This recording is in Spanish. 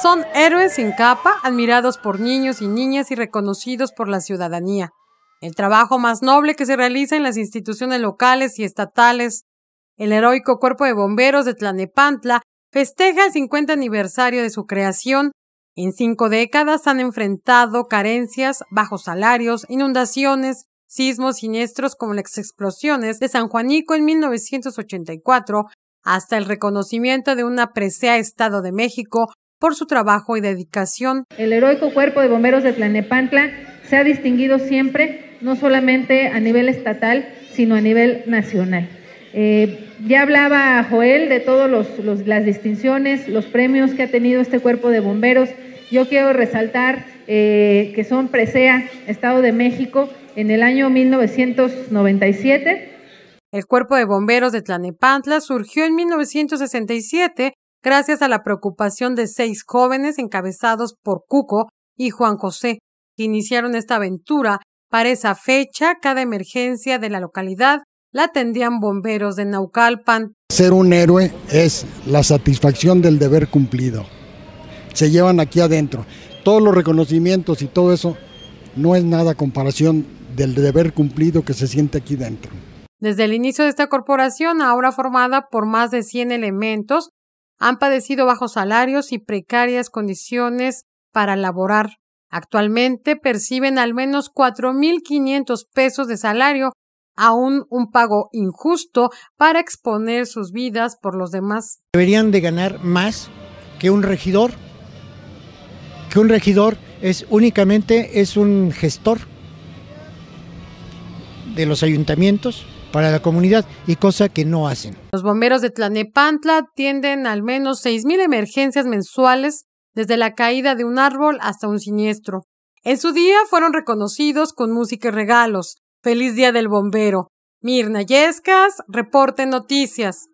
Son héroes sin capa, admirados por niños y niñas y reconocidos por la ciudadanía. El trabajo más noble que se realiza en las instituciones locales y estatales. El heroico Cuerpo de Bomberos de Tlanepantla festeja el 50 aniversario de su creación. En cinco décadas han enfrentado carencias, bajos salarios, inundaciones, sismos siniestros como las explosiones de San Juanico en 1984, hasta el reconocimiento de una presea Estado de México por su trabajo y dedicación. El heroico cuerpo de bomberos de Tlanepantla se ha distinguido siempre, no solamente a nivel estatal, sino a nivel nacional. Eh, ya hablaba Joel de todas las distinciones, los premios que ha tenido este cuerpo de bomberos. Yo quiero resaltar eh, que son Presea, Estado de México, en el año 1997. El Cuerpo de Bomberos de Tlanepantla surgió en 1967 gracias a la preocupación de seis jóvenes encabezados por Cuco y Juan José, que iniciaron esta aventura. Para esa fecha, cada emergencia de la localidad la atendían bomberos de Naucalpan. Ser un héroe es la satisfacción del deber cumplido. Se llevan aquí adentro. Todos los reconocimientos y todo eso no es nada comparación del deber cumplido que se siente aquí dentro. Desde el inicio de esta corporación, ahora formada por más de 100 elementos, han padecido bajos salarios y precarias condiciones para laborar. Actualmente perciben al menos 4.500 pesos de salario, aún un pago injusto para exponer sus vidas por los demás. Deberían de ganar más que un regidor, que un regidor es únicamente es un gestor de los ayuntamientos para la comunidad y cosa que no hacen. Los bomberos de Tlanepantla atienden al menos 6.000 emergencias mensuales, desde la caída de un árbol hasta un siniestro. En su día fueron reconocidos con música y regalos. Feliz Día del Bombero. Mirna Yescas, Reporte Noticias.